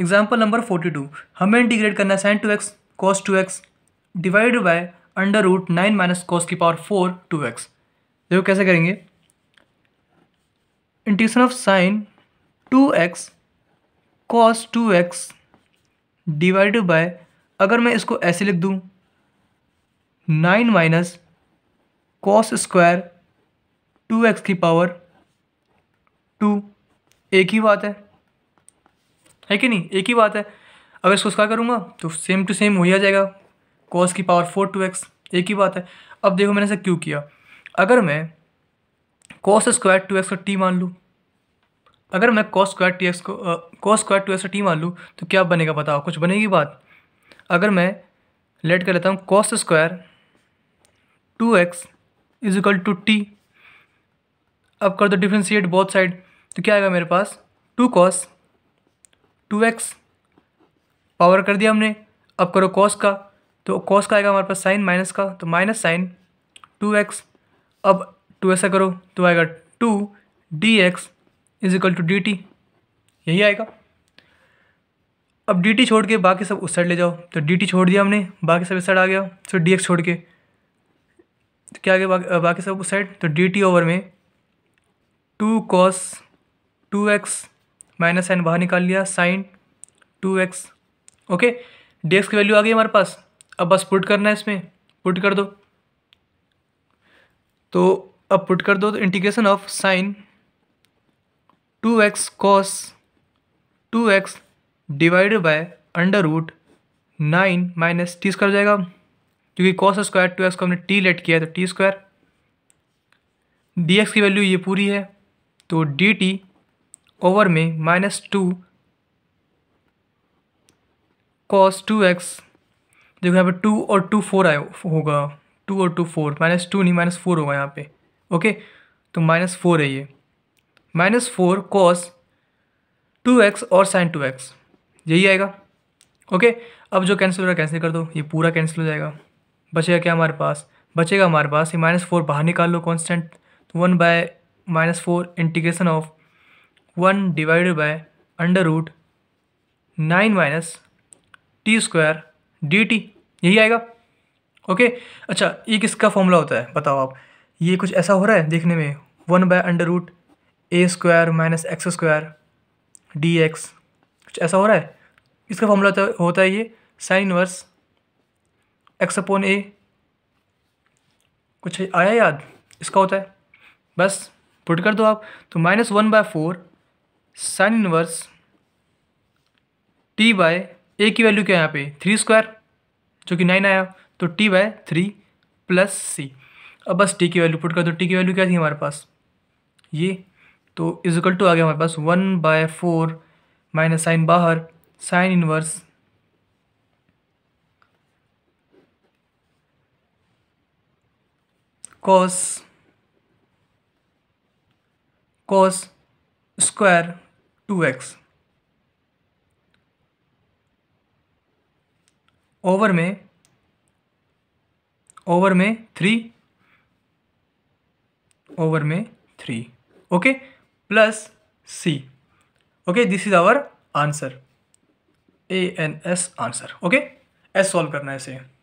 example number forty two हमें integrate करना है sine two x cos two x divide by under root nine minus cos की power four two x देखो कैसे करेंगे integration of sine two x cos two x divide by अगर मैं इसको ऐसे लिख दूँ nine minus cos square two x की पावर टू एक ही बात है है कि नहीं एक ही बात है अगर इसको उसका करूँगा तो सेम टू सेम हो ही आ जाएगा कॉस की पावर फोर टू एक्स एक ही बात है अब देखो मैंने ऐसा क्यों किया अगर मैं कॉस स्क्वायर टू एक्स का टी मान लूँ अगर मैं कॉस स्क्वायर टी एक्स को कॉस स्क्वायर टू एक्स का टी मान लूँ तो क्या बनेगा बताओ कुछ बनेगी बात अगर मैं लेट कर लेता हूँ cos square two x is equal to T अब कर दो डिफ्रेंशिएट बोथ साइड तो क्या आएगा मेरे पास two cos two x power कर दिया हमने अब करो कॉस का तो कॉस का आएगा हमारे पास साइन माइनस का तो माइनस साइन टू एक्स अब टू ऐसा करो तो आएगा two d x is equal to d t यही आएगा अब डी टी छोड़ के बाकी सब उस साइड ले जाओ तो डी टी छोड़ दिया हमने बाकी सब इस साइड आ गया तो डी एक्स छोड़ के तो क्या आ गया बाकी, बाकी सब उस साइड तो डी टी ओवर में two cos two x minus sine बाहर निकाल लिया sine two x okay d x की वैल्यू आ गई हमारे पास अब बस पुट करना है इसमें पुट कर दो तो अब पुट कर दो तो integration of sine two x cos two x divided by under root nine minus t square जाएगा क्योंकि कॉस स्क्वायर टू एक्स को हमने टी लेट किया है तो टी स्क्वायर डी एक्स की वैल्यू ये पूरी है तो डी टी ओवर में minus two cos two x देखो यहाँ पे टू और टू फोर आए होगा टू और टू फोर माइनस टू नहीं माइनस फोर होगा यहाँ पे ओके तो माइनस फोर है ये minus four cos two x और साइन टू एक्स यही आएगा ओके अब जो कैंसिल हो रहा कैंसिल कर दो ये पूरा कैंसिल हो जाएगा बचेगा क्या हमारे पास बचेगा हमारे पास ये माइनस फोर बाहर निकाल लो कॉन्स्टेंट तो one by minus four integration of one divide by under root nine minus t square d t यही आएगा ओके अच्छा ये किसका फॉर्मूला होता है बताओ आप ये कुछ ऐसा हो रहा है देखने में one by under root a square minus x square d x कुछ ऐसा हो रहा है इसका फॉर्मूला होता है ये sine inverse x upon a कुछ आया याद इसका होता है बस पुट कर दो आप तो minus one by four sine inverse t by a की वैल्यू क्या है यहाँ पे थ्री स्क्वायर जो कि नाइन आया तो t by three plus c अब बस टी की वैल्यू पुट कर दो टी की वैल्यू क्या थी हमारे पास ये तो इजिकल टू आ गया हमारे पास one by four minus sine बाहर sine inverse cos cos square two x over में ओवर में थ्री ओवर में three okay plus c okay this is our answer A N S answer okay एस solve करना है इसे